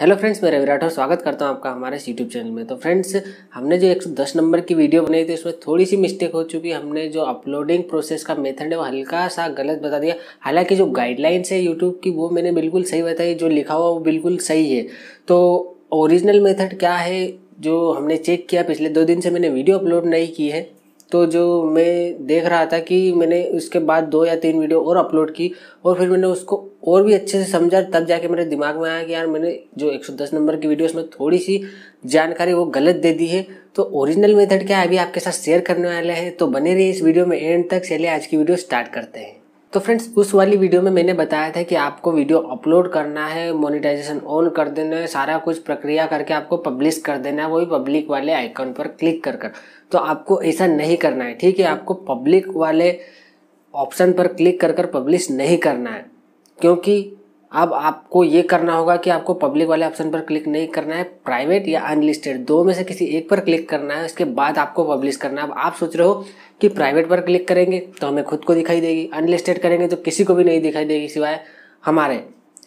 hello friends मैं रवि राठौर स्वागत करता हूं आपका हमारे यूट्यूब चैनल में तो फ्रेंड्स हमने जो 110 नंबर की वीडियो बनाई थी उसमें थोड़ी सी मिस्टेक हो चुकी हमने जो अपलोडिंग प्रोसेस का मेथड है वो हल्का सा गलत बता दिया हालांकि जो गाइडलाइंस है यूट्यूब की वो मैंने बिल्कुल सही बताई जो लिखा हुआ वो बिल्कुल सही है तो ओरिजिनल मेथड क्या है जो हमने चेक किया पिछले दो दिन से मैंने वीडियो अपलोड नहीं की है तो जो मैं देख रहा था कि मैंने उसके बाद दो या तीन वीडियो और अपलोड की और फिर मैंने उसको और भी अच्छे से समझा तब जाके मेरे दिमाग में आया कि यार मैंने जो 110 नंबर की वीडियोस में थोड़ी सी जानकारी वो गलत दे दी है तो ओरिजिनल मेथड क्या है अभी आपके साथ शेयर करने वाले हैं तो बने रहिए इस वीडियो में एंड तक चलिए आज की वीडियो स्टार्ट करते हैं तो फ्रेंड्स उस वाली वीडियो में मैंने बताया था कि आपको वीडियो अपलोड करना है मोनेटाइजेशन ऑन कर देना है सारा कुछ प्रक्रिया करके आपको पब्लिश कर देना है वही पब्लिक वाले आइकन पर क्लिक कर कर तो आपको ऐसा नहीं करना है ठीक है आपको पब्लिक वाले ऑप्शन पर क्लिक कर कर पब्लिश नहीं करना है क्योंकि अब आपको ये करना होगा कि आपको पब्लिक वाले ऑप्शन पर क्लिक नहीं करना है प्राइवेट या अनलिस्टेड दो में से किसी एक पर क्लिक करना है उसके बाद आपको पब्लिश करना है अब आप सोच रहे हो कि प्राइवेट पर क्लिक करेंगे तो हमें खुद को दिखाई देगी अनलिस्टेड करेंगे तो किसी को भी नहीं दिखाई देगी सिवाय हमारे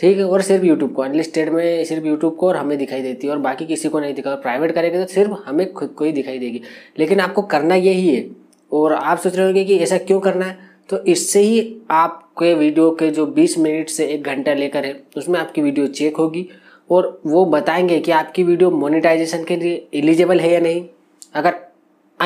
ठीक है और सिर्फ यूट्यूब को अनलिस्टेड में सिर्फ यूट्यूब को और हमें दिखाई देती है और बाकी किसी को नहीं दिखा प्राइवेट करेंगे तो सिर्फ हमें खुद को ही दिखाई देगी लेकिन आपको करना यही है और आप सोच रहे होंगे कि ऐसा क्यों करना है तो इससे ही आप आपके वीडियो के जो 20 मिनट से एक घंटा लेकर है उसमें आपकी वीडियो चेक होगी और वो बताएंगे कि आपकी वीडियो मोनेटाइजेशन के लिए एलिजिबल है या नहीं अगर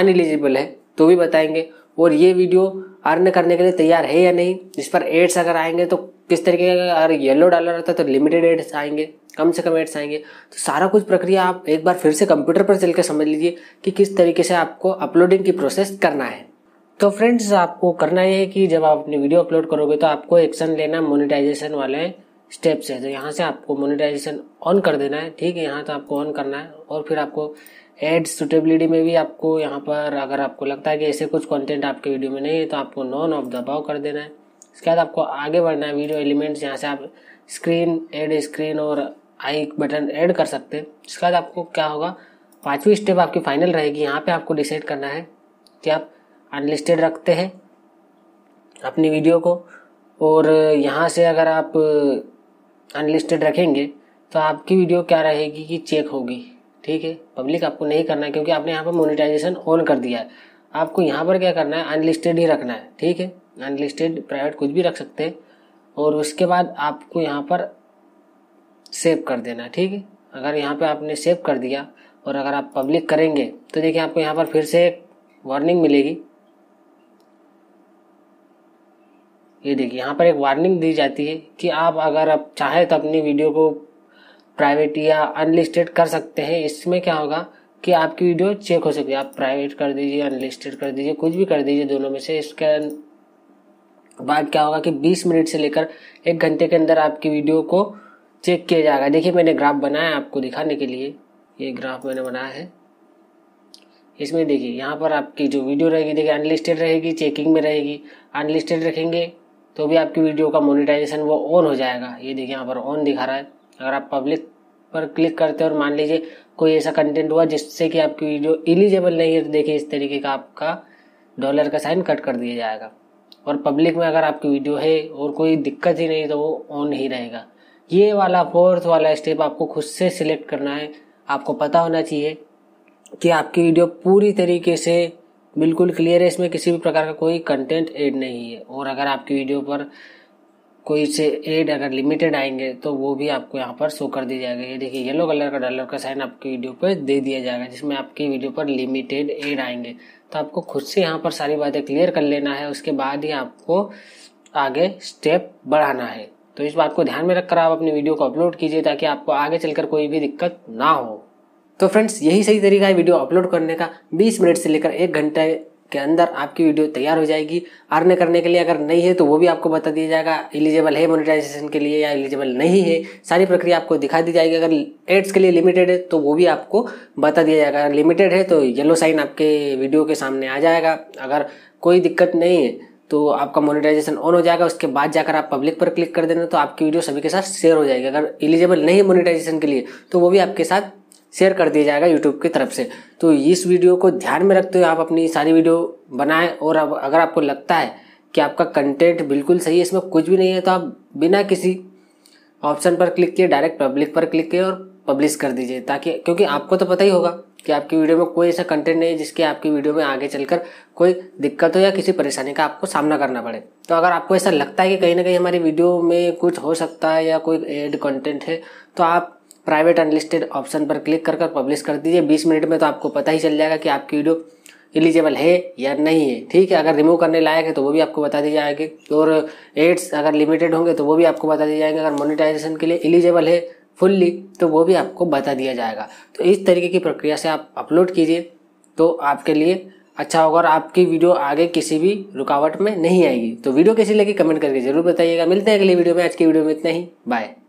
अनएलिजिबल है तो भी बताएंगे और ये वीडियो अर्न करने के लिए तैयार है या नहीं जिस पर एड्स अगर आएंगे तो किस तरीके का अगर येलो डॉलर होता है तो लिमिटेड एड्स आएंगे कम से कम एड्स आएंगे तो सारा कुछ प्रक्रिया आप एक बार फिर से कंप्यूटर पर चल कर समझ लीजिए कि किस तरीके से आपको अपलोडिंग की प्रोसेस करना है तो फ्रेंड्स आपको करना यह है कि जब आप अपनी वीडियो अपलोड करोगे तो आपको एक्शन लेना मोनिटाइजेशन वाले स्टेप से तो यहाँ से आपको मोनिटाइजेशन ऑन कर देना है ठीक है यहाँ तो आपको ऑन करना है और फिर आपको एड सुटेबिलिटी में भी आपको यहाँ पर अगर आपको लगता है कि ऐसे कुछ कंटेंट आपके वीडियो में नहीं है तो आपको नॉन ऑफ दबाव कर देना है इसके बाद आपको आगे बढ़ना है वीडियो एलिमेंट्स यहाँ से आप स्क्रीन एड स्क्रीन और आई बटन ऐड कर सकते हैं इसके बाद आपको क्या होगा पाँचवीं स्टेप आपकी फाइनल रहेगी यहाँ पे आपको डिसाइड करना है कि आप अनलिस्टेड रखते हैं अपनी वीडियो को और यहाँ से अगर आप अनलिस्टेड रखेंगे तो आपकी वीडियो क्या रहेगी कि चेक होगी ठीक है पब्लिक आपको नहीं करना है क्योंकि आपने यहाँ पर मोनिटाइजेशन ऑन कर दिया है आपको यहाँ पर क्या करना है अनलिस्टेड ही रखना है ठीक है अनलिस्टेड प्राइवेट कुछ भी रख सकते हैं और उसके बाद आपको यहाँ पर सेव कर देना ठीक है अगर यहाँ पे आपने सेव कर दिया और अगर आप पब्लिक करेंगे तो देखिए आपको यहाँ पर फिर से एक वार्निंग मिलेगी ये देखिए यहाँ पर एक वार्निंग दी जाती है कि आप अगर आप चाहे तो अपनी वीडियो को प्राइवेट या अनलिस्टेड कर सकते हैं इसमें क्या होगा कि आपकी वीडियो चेक हो सके आप प्राइवेट कर दीजिए अनलिस्टेड कर दीजिए कुछ भी कर दीजिए दोनों में से इसके बाद क्या होगा कि 20 मिनट से लेकर एक घंटे के अंदर आपकी वीडियो को चेक किया जाएगा देखिए मैंने ग्राफ बनाया है आपको दिखाने के लिए ये ग्राफ मैंने बनाया है इसमें देखिए यहाँ पर आपकी जो वीडियो रहेगी देखिए अनलिस्टेड रहेगी चेकिंग में रहेगी अनलिस्टेड रखेंगे तो भी आपकी वीडियो का मोनिटाइजेशन वो ऑन हो जाएगा ये देखिए यहाँ पर ऑन दिखा रहा है अगर आप पब्लिक पर क्लिक करते हैं और मान लीजिए कोई ऐसा कंटेंट हुआ जिससे कि आपकी वीडियो एलिजिबल नहीं है तो देखिए इस तरीके का आपका डॉलर का साइन कट कर दिया जाएगा और पब्लिक में अगर आपकी वीडियो है और कोई दिक्कत ही नहीं तो वो ऑन ही रहेगा ये वाला फोर्थ वाला स्टेप आपको खुद से सिलेक्ट करना है आपको पता होना चाहिए कि आपकी वीडियो पूरी तरीके से बिल्कुल क्लियर है इसमें किसी भी प्रकार का कोई कंटेंट ऐड नहीं है और अगर आपकी वीडियो पर कोई से एड अगर लिमिटेड आएंगे तो वो भी आपको यहाँ पर शो कर दिया जाएगा ये देखिए येलो कलर का डॉलर का साइन आपकी वीडियो पर दे दिया जाएगा जिसमें आपकी वीडियो पर लिमिटेड एड आएंगे तो आपको खुद से यहाँ पर सारी बातें क्लियर कर लेना है उसके बाद ही आपको आगे स्टेप बढ़ाना है तो इस बात को ध्यान में रखकर आप अपनी वीडियो को अपलोड कीजिए ताकि आपको आगे चलकर कोई भी दिक्कत ना हो तो फ्रेंड्स यही सही तरीका है वीडियो अपलोड करने का 20 मिनट से लेकर एक घंटे के अंदर आपकी वीडियो तैयार हो जाएगी अर्न करने के लिए अगर नहीं है तो वो भी आपको बता दिया जाएगा एलिजिबल है मोनेटाइजेशन के लिए या एलिजिबल नहीं है सारी प्रक्रिया आपको दिखा दी जाएगी अगर एड्स के लिए लिमिटेड है तो वो भी आपको बता दिया जाएगा अगर लिमिटेड है तो येलो साइन आपके वीडियो के सामने आ जाएगा अगर कोई दिक्कत नहीं है तो आपका मोनेटाइजेशन ऑन हो जाएगा उसके बाद जाकर आप पब्लिक पर क्लिक कर देना तो आपकी वीडियो सभी के साथ शेयर हो जाएगी अगर एलिजिबल नहीं है मोनेटाइजेशन के लिए तो वो भी आपके साथ शेयर कर दिया जाएगा यूट्यूब की तरफ से तो इस वीडियो को ध्यान में रखते हुए आप अपनी सारी वीडियो बनाएं और अब अगर आपको लगता है कि आपका कंटेंट बिल्कुल सही है इसमें कुछ भी नहीं है तो आप बिना किसी ऑप्शन पर क्लिक किए डायरेक्ट पब्लिक पर क्लिक किए और पब्लिश कर दीजिए ताकि क्योंकि आपको तो पता ही होगा कि आपकी वीडियो में कोई ऐसा कंटेंट नहीं है जिसके आपकी वीडियो में आगे चलकर कोई दिक्कत हो या किसी परेशानी का आपको सामना करना पड़े तो अगर आपको ऐसा लगता है कि कहीं ना कहीं हमारी वीडियो में कुछ हो सकता है या कोई एड कंटेंट है तो आप प्राइवेट अनलिस्टेड ऑप्शन पर क्लिक कर कर पब्लिश कर दीजिए बीस मिनट में तो आपको पता ही चल जाएगा कि आपकी वीडियो एलिजिबल है या नहीं है ठीक है अगर रिमूव करने लायक है तो वो भी आपको बता दिया जाएगा और एड्स अगर लिमिटेड होंगे तो वो भी आपको बता दिए जाएंगे अगर मोनिटाइजेशन के लिए एलिजिबल है फुल्ली तो वो भी आपको बता दिया जाएगा तो इस तरीके की प्रक्रिया से आप अपलोड कीजिए तो आपके लिए अच्छा होगा और आपकी वीडियो आगे किसी भी रुकावट में नहीं आएगी तो वीडियो कैसी लगी कमेंट करके ज़रूर बताइएगा मिलते हैं अगली वीडियो में आज की वीडियो में इतना ही बाय